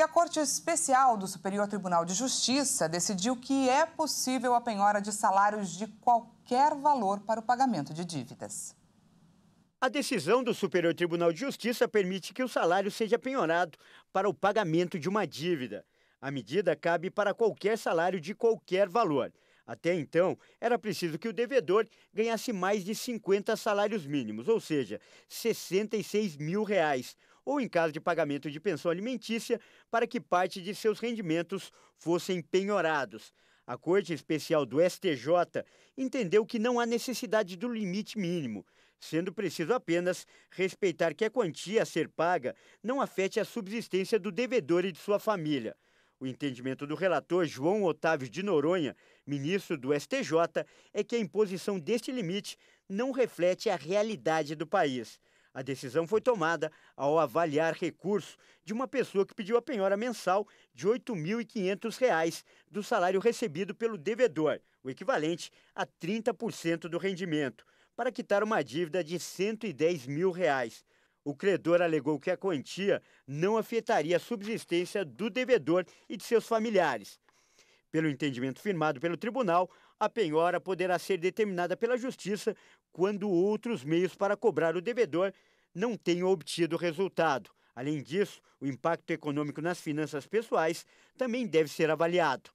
E a Corte Especial do Superior Tribunal de Justiça decidiu que é possível a penhora de salários de qualquer valor para o pagamento de dívidas. A decisão do Superior Tribunal de Justiça permite que o salário seja penhorado para o pagamento de uma dívida. A medida cabe para qualquer salário de qualquer valor. Até então, era preciso que o devedor ganhasse mais de 50 salários mínimos, ou seja, 66 mil reais, ou em caso de pagamento de pensão alimentícia, para que parte de seus rendimentos fossem penhorados. A Corte Especial do STJ entendeu que não há necessidade do limite mínimo, sendo preciso apenas respeitar que a quantia a ser paga não afete a subsistência do devedor e de sua família. O entendimento do relator João Otávio de Noronha, ministro do STJ, é que a imposição deste limite não reflete a realidade do país. A decisão foi tomada ao avaliar recurso de uma pessoa que pediu a penhora mensal de R$ 8.500 do salário recebido pelo devedor, o equivalente a 30% do rendimento, para quitar uma dívida de R$ 110 mil. Reais. O credor alegou que a quantia não afetaria a subsistência do devedor e de seus familiares. Pelo entendimento firmado pelo tribunal, a penhora poderá ser determinada pela justiça quando outros meios para cobrar o devedor não tenham obtido resultado. Além disso, o impacto econômico nas finanças pessoais também deve ser avaliado.